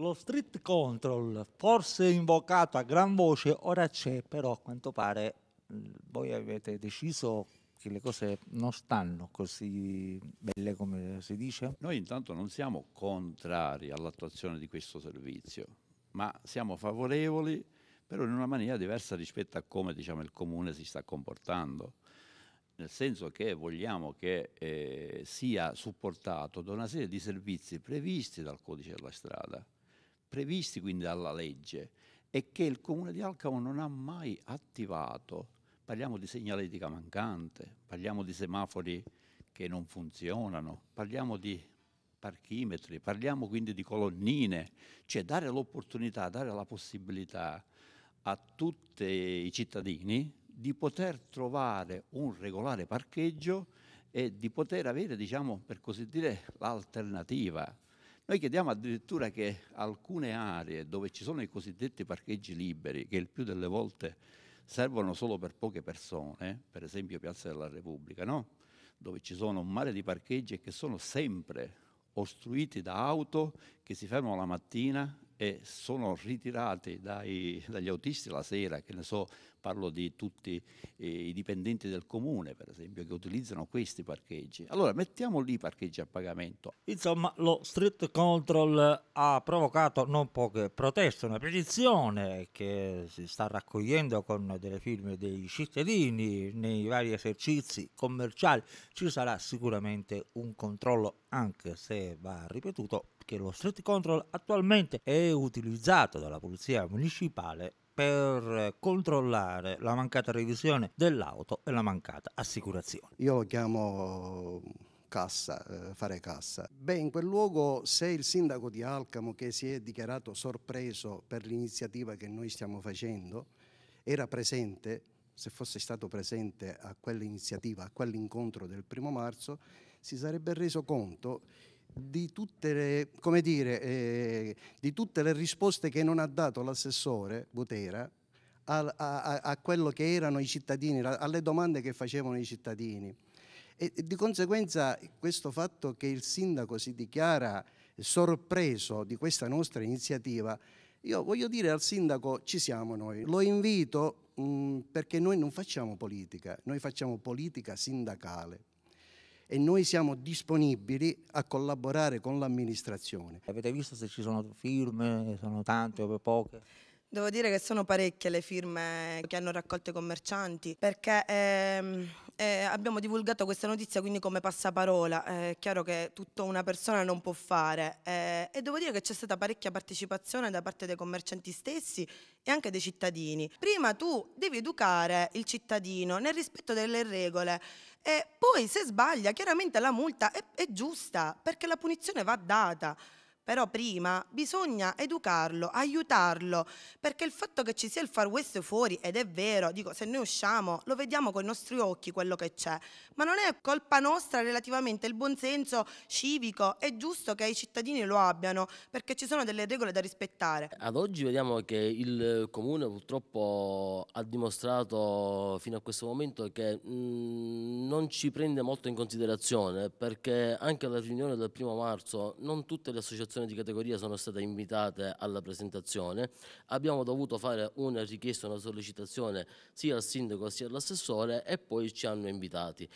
Lo street control, forse invocato a gran voce, ora c'è, però a quanto pare voi avete deciso che le cose non stanno così belle come si dice? Noi intanto non siamo contrari all'attuazione di questo servizio, ma siamo favorevoli però in una maniera diversa rispetto a come diciamo, il comune si sta comportando nel senso che vogliamo che eh, sia supportato da una serie di servizi previsti dal codice della strada previsti quindi dalla legge e che il comune di Alcamo non ha mai attivato. Parliamo di segnaletica mancante, parliamo di semafori che non funzionano, parliamo di parchimetri, parliamo quindi di colonnine, cioè dare l'opportunità, dare la possibilità a tutti i cittadini di poter trovare un regolare parcheggio e di poter avere, diciamo, per così dire, l'alternativa. Noi chiediamo addirittura che alcune aree dove ci sono i cosiddetti parcheggi liberi, che il più delle volte servono solo per poche persone, per esempio Piazza della Repubblica, no? dove ci sono un mare di parcheggi che sono sempre ostruiti da auto che si fermano la mattina e sono ritirati dai, dagli autisti la sera, che ne so, parlo di tutti eh, i dipendenti del comune, per esempio, che utilizzano questi parcheggi. Allora mettiamo lì i parcheggi a pagamento. Insomma, lo street control ha provocato non poche proteste, una petizione che si sta raccogliendo con delle firme dei cittadini nei vari esercizi commerciali. Ci sarà sicuramente un controllo, anche se va ripetuto, che lo street control attualmente è utilizzato dalla polizia municipale per controllare la mancata revisione dell'auto e la mancata assicurazione. Io lo chiamo eh, cassa, eh, fare cassa. Beh, in quel luogo se il sindaco di Alcamo che si è dichiarato sorpreso per l'iniziativa che noi stiamo facendo era presente, se fosse stato presente a quell'iniziativa, a quell'incontro del primo marzo, si sarebbe reso conto di tutte le, come dire, eh, di tutte le risposte che non ha dato l'assessore Butera a, a, a, quello che erano i cittadini, alle domande che facevano i cittadini. E, di conseguenza questo fatto che il sindaco si dichiara sorpreso di questa nostra iniziativa, io voglio dire al sindaco ci siamo noi, lo invito mh, mm, perché noi non facciamo politica, noi facciamo politica sindacale e noi siamo disponibili a collaborare con l'amministrazione. Avete visto se ci sono firme, sono tante o poche? Devo dire che sono parecchie le firme che hanno raccolto i commercianti perché ehm, eh, abbiamo divulgato questa notizia quindi come passaparola, eh, è chiaro che tutta una persona non può fare eh, e devo dire che c'è stata parecchia partecipazione da parte dei commercianti stessi e anche dei cittadini. Prima tu devi educare il cittadino nel rispetto delle regole e poi se sbaglia chiaramente la multa è, è giusta perché la punizione va data. Però prima bisogna educarlo, aiutarlo, perché il fatto che ci sia il far west fuori, ed è vero, dico, se noi usciamo lo vediamo con i nostri occhi quello che c'è, ma non è colpa nostra relativamente il buonsenso civico, è giusto che i cittadini lo abbiano, perché ci sono delle regole da rispettare. Ad oggi vediamo che il comune purtroppo ha dimostrato fino a questo momento che mh, mm, non ci prende molto in considerazione, perché anche alla riunione del primo marzo non tutte le associazioni associazioni di categoria sono state invitate alla presentazione, abbiamo dovuto fare una richiesta, una sollecitazione sia al sindaco sia all'assessore e poi ci hanno invitati.